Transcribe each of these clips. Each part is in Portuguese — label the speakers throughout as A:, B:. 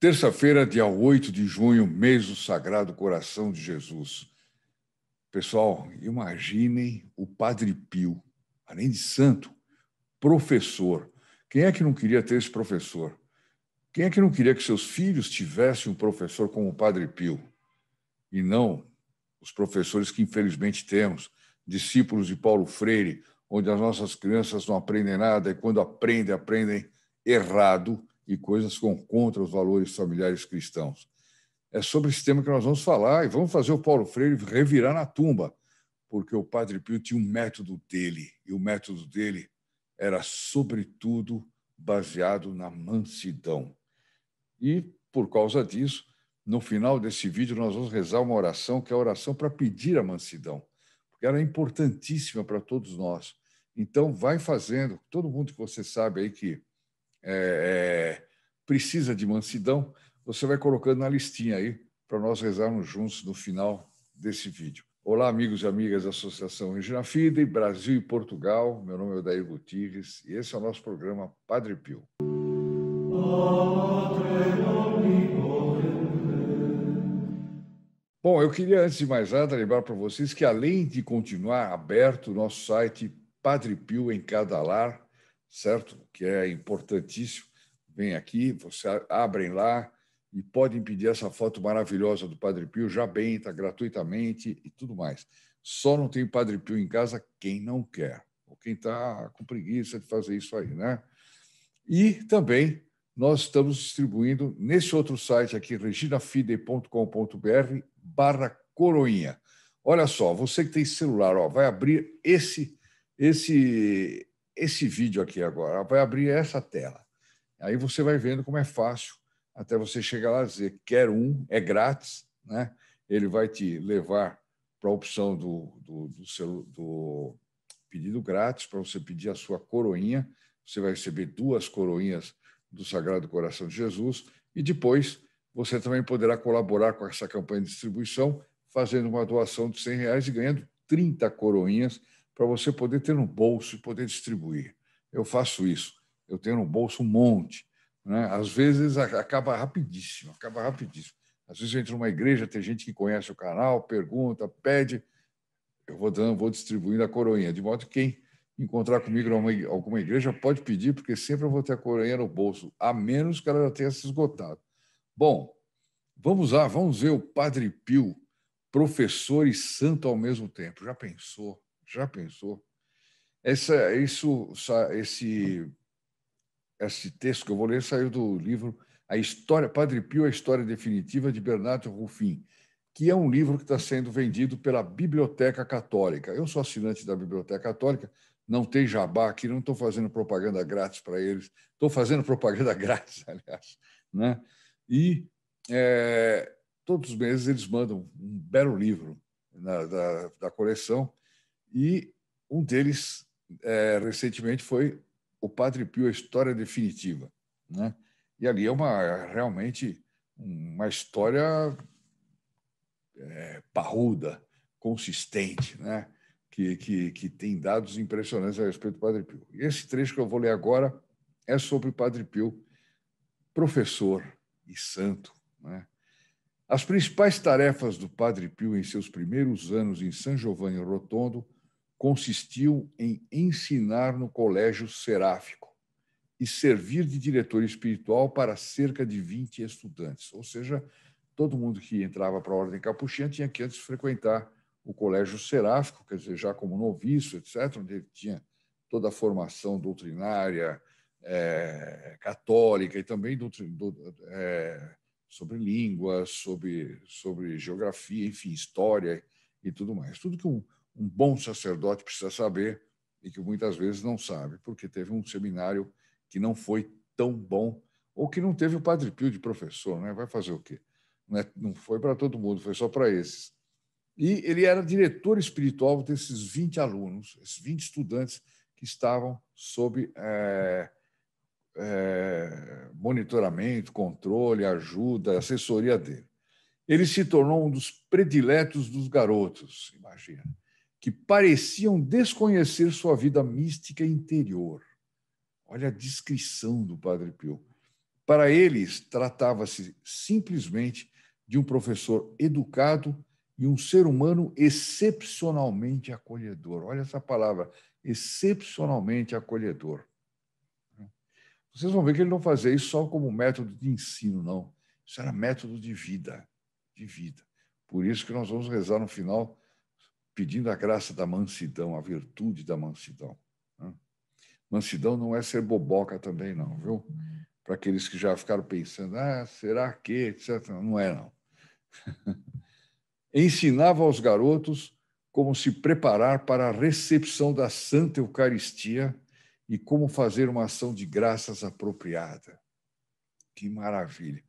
A: Terça-feira, dia 8 de junho, mês do Sagrado Coração de Jesus. Pessoal, imaginem o Padre Pio, além de santo, professor. Quem é que não queria ter esse professor? Quem é que não queria que seus filhos tivessem um professor como o Padre Pio? E não os professores que infelizmente temos, discípulos de Paulo Freire, onde as nossas crianças não aprendem nada e quando aprendem, aprendem errado e coisas vão contra os valores familiares cristãos. É sobre esse tema que nós vamos falar e vamos fazer o Paulo Freire revirar na tumba, porque o Padre Pio tinha um método dele, e o método dele era, sobretudo, baseado na mansidão. E, por causa disso, no final desse vídeo, nós vamos rezar uma oração que é a oração para pedir a mansidão, porque ela é importantíssima para todos nós. Então, vai fazendo. Todo mundo que você sabe aí que é, é, precisa de mansidão, você vai colocando na listinha aí para nós rezarmos juntos no final desse vídeo. Olá, amigos e amigas da Associação Regina Fide, Brasil e Portugal. Meu nome é Odair Gutierrez e esse é o nosso programa Padre Pio. Bom, eu queria, antes de mais nada, lembrar para vocês que, além de continuar aberto o nosso site Padre Pio em Cada Lar, certo? Que é importantíssimo. Vem aqui, você abrem lá e podem pedir essa foto maravilhosa do Padre Pio, já bem, está gratuitamente e tudo mais. Só não tem Padre Pio em casa quem não quer, ou quem está com preguiça de fazer isso aí, né? E também nós estamos distribuindo nesse outro site aqui, reginafide.com.br barra coroinha. Olha só, você que tem celular, ó, vai abrir esse, esse esse vídeo aqui agora, vai abrir essa tela. Aí você vai vendo como é fácil até você chegar lá e dizer quer um, é grátis, né? Ele vai te levar para a opção do, do, do, seu, do pedido grátis, para você pedir a sua coroinha. Você vai receber duas coroinhas do Sagrado Coração de Jesus e depois você também poderá colaborar com essa campanha de distribuição, fazendo uma doação de 100 reais e ganhando 30 coroinhas para você poder ter no bolso e poder distribuir. Eu faço isso. Eu tenho no bolso um monte. Né? Às vezes acaba rapidíssimo, acaba rapidíssimo. Às vezes eu entro numa igreja, tem gente que conhece o canal, pergunta, pede. Eu vou dando, vou distribuindo a coroinha, de modo que quem encontrar comigo em alguma igreja pode pedir, porque sempre eu vou ter a coroinha no bolso, a menos que ela já tenha se esgotado. Bom, vamos lá, vamos ver o Padre Pio, professor e santo ao mesmo tempo. Já pensou? Já pensou? Essa, isso, esse, esse texto que eu vou ler saiu do livro A História, Padre Pio, a História Definitiva de Bernardo Rufim, que é um livro que está sendo vendido pela Biblioteca Católica. Eu sou assinante da Biblioteca Católica, não tem jabá aqui, não estou fazendo propaganda grátis para eles, estou fazendo propaganda grátis, aliás. Né? E é, todos os meses eles mandam um belo livro na, da, da coleção e um deles, é, recentemente, foi O Padre Pio, a História Definitiva. Né? E ali é uma realmente uma história é, parruda, consistente, né? que, que, que tem dados impressionantes a respeito do Padre Pio. E esse trecho que eu vou ler agora é sobre o Padre Pio, professor e santo. Né? As principais tarefas do Padre Pio em seus primeiros anos em San Giovanni Rotondo – consistiu em ensinar no colégio seráfico e servir de diretor espiritual para cerca de 20 estudantes. Ou seja, todo mundo que entrava para a Ordem Capuchinha tinha que antes frequentar o colégio seráfico, quer dizer, já como noviço, etc., onde ele tinha toda a formação doutrinária é, católica e também do, é, sobre línguas, sobre, sobre geografia, enfim, história e tudo mais. Tudo que um, um bom sacerdote precisa saber e que muitas vezes não sabe, porque teve um seminário que não foi tão bom ou que não teve o Padre Pio de professor, né? vai fazer o quê? Não é, foi para todo mundo, foi só para esses. E ele era diretor espiritual desses 20 alunos, esses 20 estudantes que estavam sob é, é, monitoramento, controle, ajuda, assessoria dele. Ele se tornou um dos prediletos dos garotos, imagina que pareciam desconhecer sua vida mística interior. Olha a descrição do Padre Pio. Para eles, tratava-se simplesmente de um professor educado e um ser humano excepcionalmente acolhedor. Olha essa palavra, excepcionalmente acolhedor. Vocês vão ver que ele não fazia isso só como método de ensino, não. Isso era método de vida, de vida. Por isso que nós vamos rezar no final pedindo a graça da mansidão, a virtude da mansidão. Né? Mansidão não é ser boboca também, não, viu? Para aqueles que já ficaram pensando, ah, será que, etc. Não é, não. Ensinava aos garotos como se preparar para a recepção da Santa Eucaristia e como fazer uma ação de graças apropriada. Que maravilha!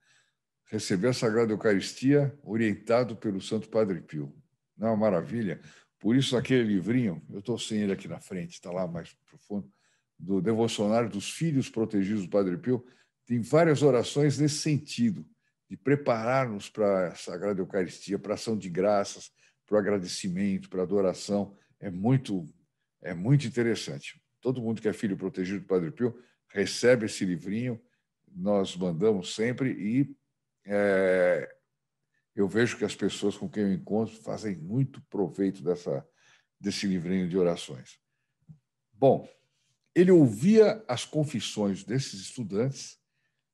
A: Receber a Sagrada Eucaristia orientado pelo Santo Padre Pio. Não, maravilha. Por isso, aquele livrinho, eu estou sem ele aqui na frente, está lá mais profundo, do Devocionário dos Filhos Protegidos do Padre Pio, tem várias orações nesse sentido, de preparar-nos para a Sagrada Eucaristia, para a ação de graças, para o agradecimento, para a adoração. É muito, é muito interessante. Todo mundo que é filho protegido do Padre Pio recebe esse livrinho, nós mandamos sempre e é, eu vejo que as pessoas com quem eu encontro fazem muito proveito dessa, desse livrinho de orações. Bom, ele ouvia as confissões desses estudantes,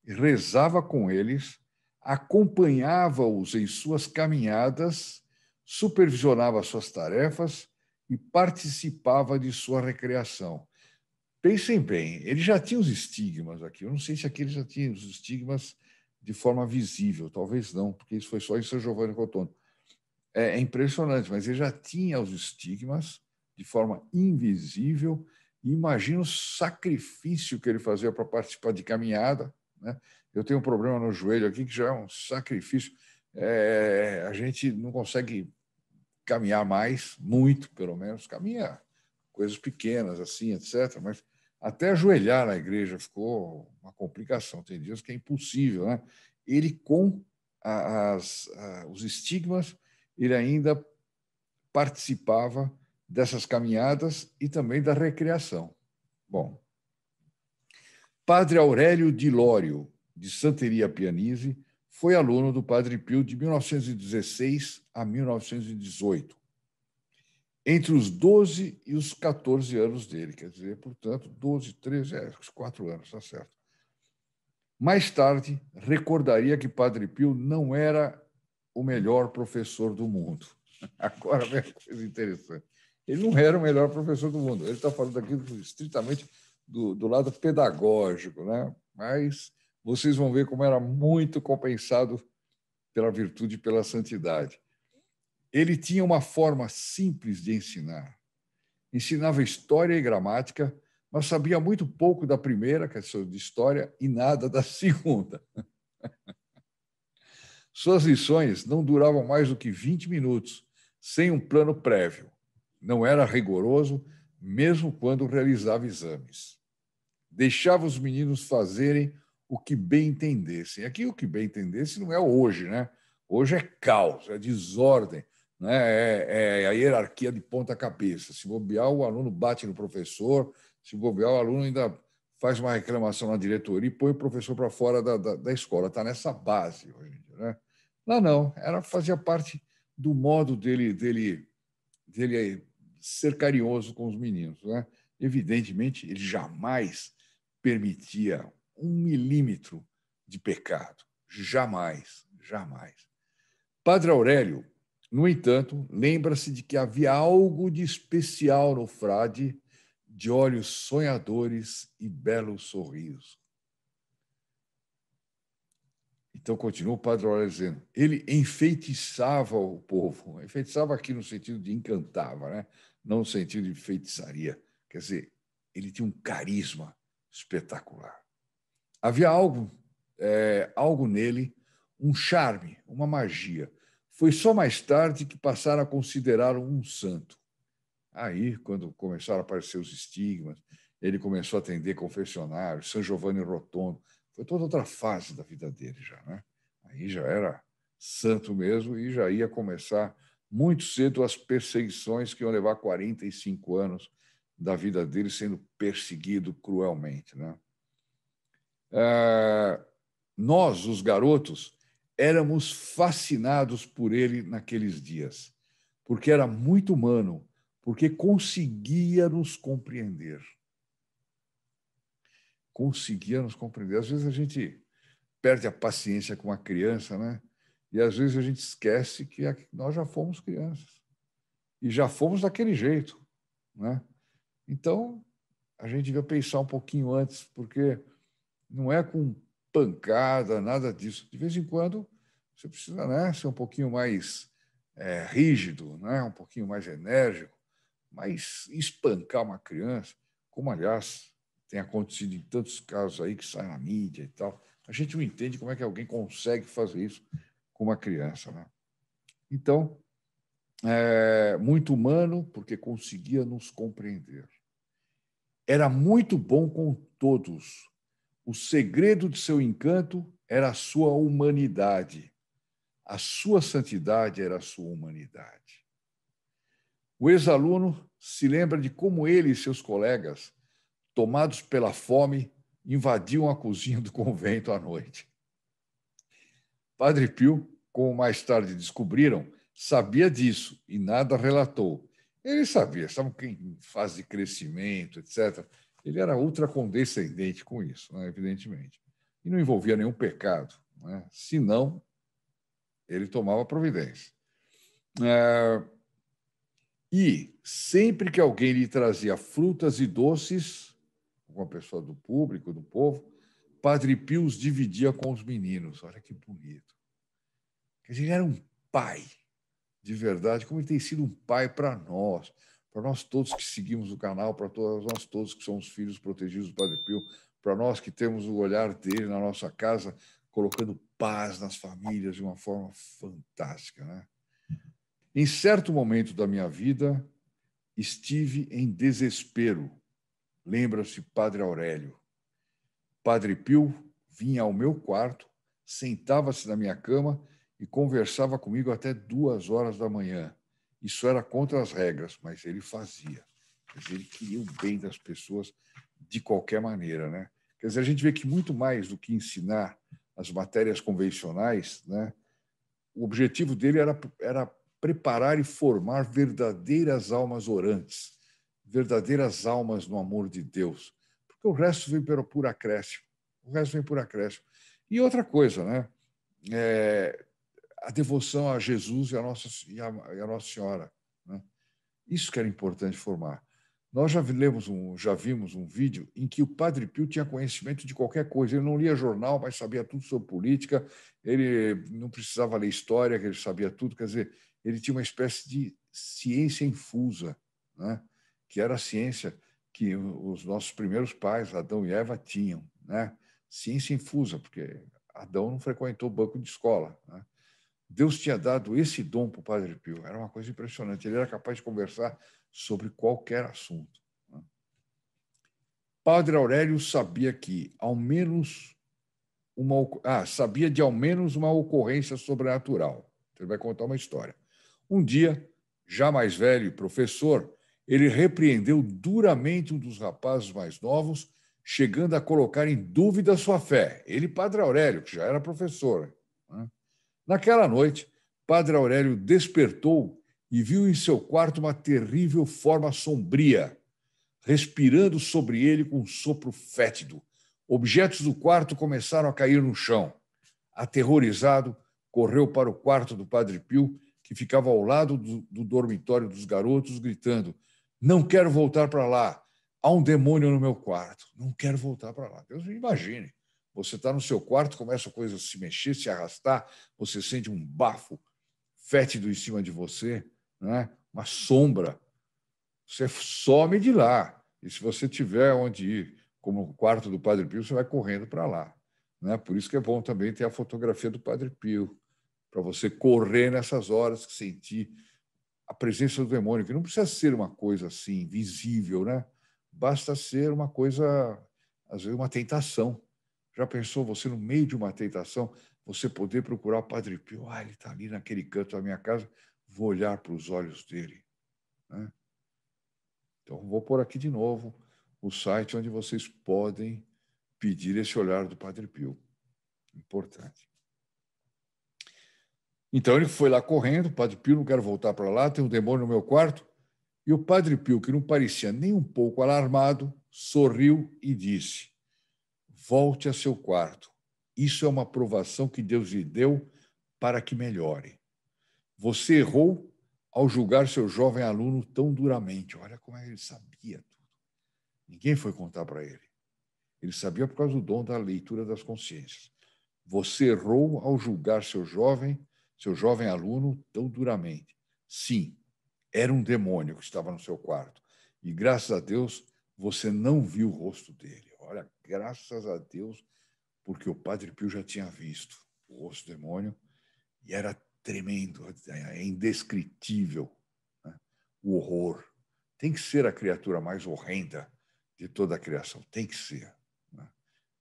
A: rezava com eles, acompanhava-os em suas caminhadas, supervisionava suas tarefas e participava de sua recreação. Pensem bem, ele já tinha os estigmas aqui. Eu não sei se aqui ele já tinha os estigmas de forma visível, talvez não, porque isso foi só em São Giovanni Rotondo. É, é impressionante, mas ele já tinha os estigmas de forma invisível. E imagina o sacrifício que ele fazia para participar de caminhada. Né? Eu tenho um problema no joelho aqui que já é um sacrifício. É, a gente não consegue caminhar mais, muito pelo menos, caminhar coisas pequenas assim, etc. Mas até ajoelhar na igreja ficou uma complicação. Tem dias que é impossível, né? Ele, com as, os estigmas, ele ainda participava dessas caminhadas e também da recreação. Bom, Padre Aurélio Dilório, de Santeria Pianise, foi aluno do Padre Pio de 1916 a 1918 entre os 12 e os 14 anos dele, quer dizer, portanto, 12, 13, é, 4 anos, está certo. Mais tarde, recordaria que Padre Pio não era o melhor professor do mundo. Agora vem uma coisa interessante. Ele não era o melhor professor do mundo. Ele está falando aqui estritamente do, do lado pedagógico, né? Mas vocês vão ver como era muito compensado pela virtude e pela santidade. Ele tinha uma forma simples de ensinar. Ensinava história e gramática, mas sabia muito pouco da primeira, que é de história, e nada da segunda. Suas lições não duravam mais do que 20 minutos, sem um plano prévio. Não era rigoroso, mesmo quando realizava exames. Deixava os meninos fazerem o que bem entendessem. Aqui, o que bem entendesse não é hoje, né? Hoje é caos, é desordem, né? É, é, é, a hierarquia de ponta cabeça. Se bobear, o aluno bate no professor, se bobear, o aluno ainda faz uma reclamação na diretoria e põe o professor para fora da, da, da escola. Está nessa base hoje em dia. Né? Lá não, era, fazia parte do modo dele, dele, dele eh, ser carinhoso com os meninos. Né? Evidentemente, ele jamais permitia um milímetro de pecado. Jamais, jamais. Padre Aurélio no entanto, lembra-se de que havia algo de especial no frade, de olhos sonhadores e belo sorriso. Então, continua o padre Aurélio dizendo, ele enfeitiçava o povo. Né? Enfeitiçava aqui no sentido de encantava, né? não no sentido de feitiçaria. Quer dizer, ele tinha um carisma espetacular. Havia algo, é, algo nele, um charme, uma magia, foi só mais tarde que passaram a considerá-lo um santo. Aí, quando começaram a aparecer os estigmas, ele começou a atender confessionários, São Giovanni Rotondo. Foi toda outra fase da vida dele já, né? Aí já era santo mesmo e já ia começar muito cedo as perseguições que iam levar 45 anos da vida dele sendo perseguido cruelmente. Né? É, nós, os garotos, éramos fascinados por ele naqueles dias, porque era muito humano, porque conseguia nos compreender. Conseguia nos compreender. Às vezes a gente perde a paciência com a criança, né? E às vezes a gente esquece que nós já fomos crianças e já fomos daquele jeito, né? Então a gente devia pensar um pouquinho antes, porque não é com pancada, nada disso. De vez em quando, você precisa né, ser um pouquinho mais é, rígido, né, um pouquinho mais enérgico, mas espancar uma criança, como, aliás, tem acontecido em tantos casos aí que sai na mídia e tal, a gente não entende como é que alguém consegue fazer isso com uma criança. Né? Então, é, muito humano, porque conseguia nos compreender. Era muito bom com todos, o segredo de seu encanto era a sua humanidade. A sua santidade era a sua humanidade. O ex-aluno se lembra de como ele e seus colegas, tomados pela fome, invadiam a cozinha do convento à noite. Padre Pio, como mais tarde descobriram, sabia disso e nada relatou. Ele sabia, sabe em fase de crescimento, etc. Ele era ultracondescendente com isso, né, evidentemente. E não envolvia nenhum pecado. Né? Senão, ele tomava providência. É... E sempre que alguém lhe trazia frutas e doces, uma pessoa do público, do povo, Padre Pio os dividia com os meninos. Olha que bonito. Quer dizer, ele era um pai, de verdade, como ele tem sido um pai para nós para nós todos que seguimos o canal, para todos nós todos que somos filhos protegidos do Padre Pio, para nós que temos o olhar dele na nossa casa, colocando paz nas famílias de uma forma fantástica. Né? Em certo momento da minha vida, estive em desespero. Lembra-se Padre Aurélio. Padre Pio vinha ao meu quarto, sentava-se na minha cama e conversava comigo até duas horas da manhã. Isso era contra as regras, mas ele fazia. Quer dizer, ele queria o bem das pessoas de qualquer maneira, né? Quer dizer, a gente vê que muito mais do que ensinar as matérias convencionais, né? O objetivo dele era, era preparar e formar verdadeiras almas orantes, verdadeiras almas no amor de Deus, porque o resto vem por acréscimo. O resto vem por acréscimo. E outra coisa, né? É, a devoção a Jesus e a Nossa, e a, e a Nossa Senhora. Né? Isso que era importante formar. Nós já lemos um, já vimos um vídeo em que o Padre Pio tinha conhecimento de qualquer coisa. Ele não lia jornal, mas sabia tudo sobre política. Ele não precisava ler história, que ele sabia tudo. Quer dizer, ele tinha uma espécie de ciência infusa, né? que era a ciência que os nossos primeiros pais, Adão e Eva, tinham. Né? Ciência infusa, porque Adão não frequentou banco de escola. Né? Deus tinha dado esse dom para o Padre Pio. Era uma coisa impressionante. Ele era capaz de conversar sobre qualquer assunto. Né? Padre Aurélio sabia que, ao menos, uma, ah, sabia de ao menos uma ocorrência sobrenatural. Ele vai contar uma história. Um dia, já mais velho, professor, ele repreendeu duramente um dos rapazes mais novos, chegando a colocar em dúvida sua fé. Ele, Padre Aurélio, que já era professor, Naquela noite, Padre Aurélio despertou e viu em seu quarto uma terrível forma sombria, respirando sobre ele com um sopro fétido. Objetos do quarto começaram a cair no chão. Aterrorizado, correu para o quarto do Padre Pio, que ficava ao lado do, do dormitório dos garotos, gritando: Não quero voltar para lá. Há um demônio no meu quarto. Não quero voltar para lá. Deus me imagine. Você está no seu quarto, começa a coisa a se mexer, se arrastar, você sente um bafo fétido em cima de você, né? uma sombra. Você some de lá. E se você tiver onde ir, como o quarto do Padre Pio, você vai correndo para lá. Né? Por isso que é bom também ter a fotografia do Padre Pio, para você correr nessas horas que sentir a presença do demônio, que não precisa ser uma coisa assim, visível, né? Basta ser uma coisa, às vezes, uma tentação. Já pensou você, no meio de uma tentação, você poder procurar o Padre Pio? Ah, ele está ali naquele canto da minha casa, vou olhar para os olhos dele. Né? Então, vou pôr aqui de novo o site onde vocês podem pedir esse olhar do Padre Pio. Importante. Então ele foi lá correndo, Padre Pio, não quero voltar para lá, tem um demônio no meu quarto. E o Padre Pio, que não parecia nem um pouco alarmado, sorriu e disse: volte a seu quarto. Isso é uma provação que Deus lhe deu para que melhore. Você errou ao julgar seu jovem aluno tão duramente. Olha como ele sabia tudo. Ninguém foi contar para ele. Ele sabia por causa do dom da leitura das consciências. Você errou ao julgar seu jovem, seu jovem aluno tão duramente. Sim, era um demônio que estava no seu quarto. E graças a Deus, você não viu o rosto dele. Olha graças a Deus, porque o Padre Pio já tinha visto o do demônio e era tremendo, é indescritível né? o horror. Tem que ser a criatura mais horrenda de toda a criação, tem que ser. Né?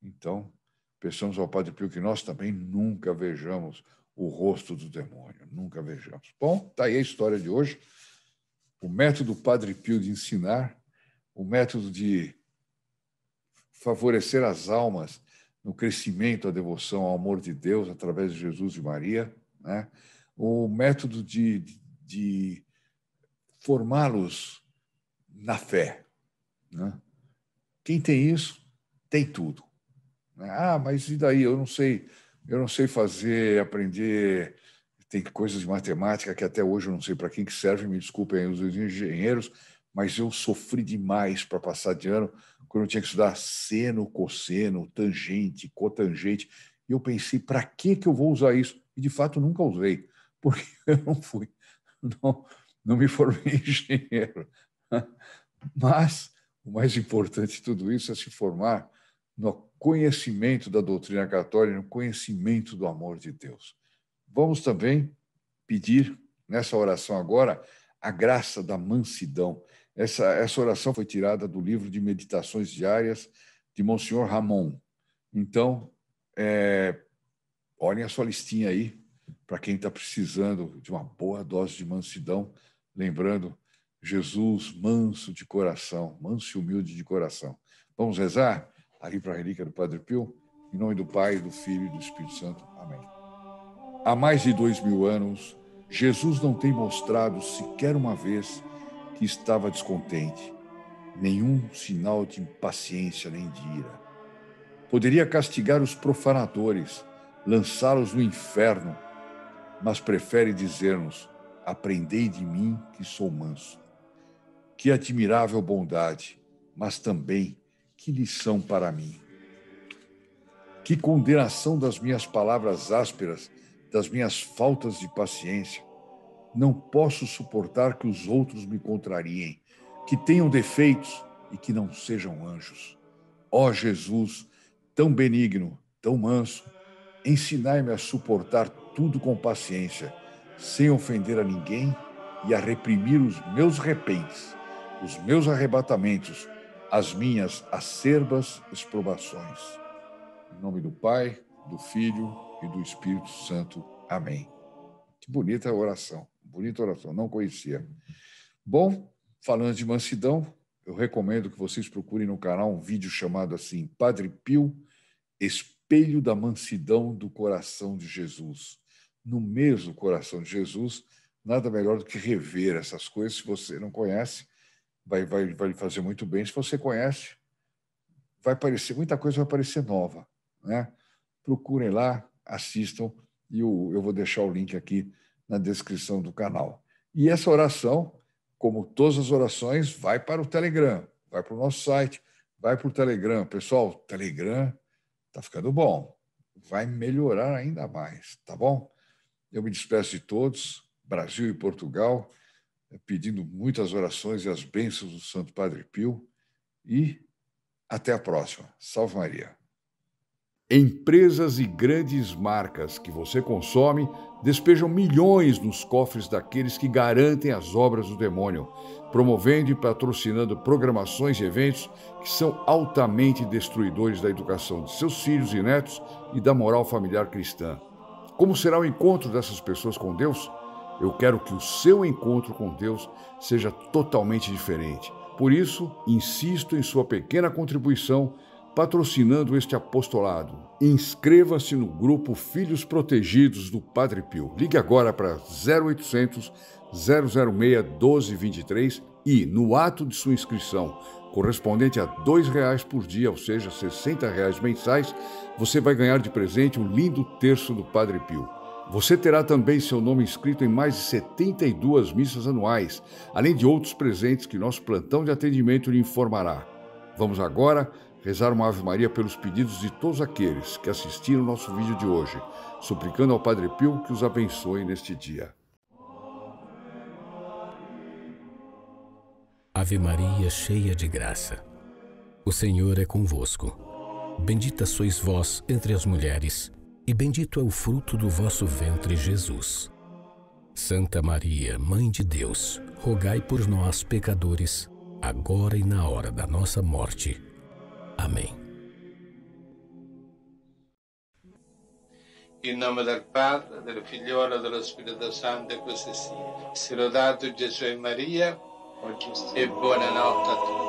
A: Então, peçamos ao Padre Pio que nós também nunca vejamos o rosto do demônio, nunca vejamos. Bom, está aí a história de hoje. O método Padre Pio de ensinar, o método de favorecer as almas no crescimento, a devoção ao amor de Deus através de Jesus e Maria, né? o método de, de, formá-los na fé. Né? Quem tem isso, tem tudo. Né? Ah, mas e daí? Eu não sei, eu não sei fazer, aprender. Tem coisas de matemática que até hoje eu não sei para quem que serve, me desculpem os engenheiros, mas eu sofri demais para passar de ano quando eu tinha que estudar seno, cosseno, tangente, cotangente. E eu pensei, para que, que eu vou usar isso? E, de fato, nunca usei, porque eu não fui, não, não me formei engenheiro. Mas o mais importante de tudo isso é se formar no conhecimento da doutrina católica, no conhecimento do amor de Deus. Vamos também pedir, nessa oração agora, a graça da mansidão. Essa, essa oração foi tirada do livro de Meditações Diárias de Monsenhor Ramon. Então, é, olhem a sua listinha aí, para quem está precisando de uma boa dose de mansidão, lembrando Jesus manso de coração, manso e humilde de coração. Vamos rezar ali para a relíquia do Padre Pio, em nome do Pai, do Filho e do Espírito Santo. Amém. Há mais de dois mil anos, Jesus não tem mostrado sequer uma vez que estava descontente, nenhum sinal de impaciência nem de ira. Poderia castigar os profanadores, lançá-los no inferno, mas prefere dizer-nos: Aprendei de mim que sou manso. Que admirável bondade, mas também que lição para mim. Que condenação das minhas palavras ásperas das minhas faltas de paciência. Não posso suportar que os outros me contrariem, que tenham defeitos e que não sejam anjos. Ó oh, Jesus, tão benigno, tão manso, ensinai-me a suportar tudo com paciência, sem ofender a ninguém e a reprimir os meus repentes, os meus arrebatamentos, as minhas acerbas exprobações. Em nome do Pai, do Filho e do Espírito Santo. Amém. Que bonita oração, bonita oração, não conhecia. Bom, falando de mansidão, eu recomendo que vocês procurem no canal um vídeo chamado assim, Padre Pio, Espelho da Mansidão do Coração de Jesus. No mesmo coração de Jesus, nada melhor do que rever essas coisas. Se você não conhece, vai, vai, vai lhe fazer muito bem. Se você conhece, vai aparecer, muita coisa vai parecer nova. Né? Procurem lá, assistam, e eu, eu vou deixar o link aqui na descrição do canal. E essa oração, como todas as orações, vai para o Telegram, vai para o nosso site, vai para o Telegram. Pessoal, Telegram está ficando bom, vai melhorar ainda mais, tá bom? Eu me despeço de todos, Brasil e Portugal, pedindo muitas orações e as bênçãos do Santo Padre Pio. E até a próxima. Salve Maria. Empresas e grandes marcas que você consome despejam milhões nos cofres daqueles que garantem as obras do demônio, promovendo e patrocinando programações e eventos que são altamente destruidores da educação de seus filhos e netos e da moral familiar cristã. Como será o encontro dessas pessoas com Deus? Eu quero que o seu encontro com Deus seja totalmente diferente. Por isso, insisto em sua pequena contribuição patrocinando este apostolado. Inscreva-se no grupo Filhos Protegidos do Padre Pio. Ligue agora para 0800 006 1223 e, no ato de sua inscrição, correspondente a R$ 2,00 por dia, ou seja, R$ 60,00 mensais, você vai ganhar de presente um lindo terço do Padre Pio. Você terá também seu nome inscrito em mais de 72 missas anuais, além de outros presentes que nosso plantão de atendimento lhe informará. Vamos agora rezar uma Ave Maria pelos pedidos de todos aqueles que assistiram o nosso vídeo de hoje, suplicando ao Padre Pio que os abençoe neste dia. Ave Maria, cheia de graça, o Senhor é convosco. Bendita sois vós entre as mulheres, e bendito é o fruto do vosso ventre, Jesus. Santa Maria, Mãe de Deus, rogai por nós, pecadores, agora e na hora da nossa morte. Amém. Em nome do Pai, do Filho e do Espírito Santo, così Se Sì. Sirodato Jesus e Maria, e noite a todos.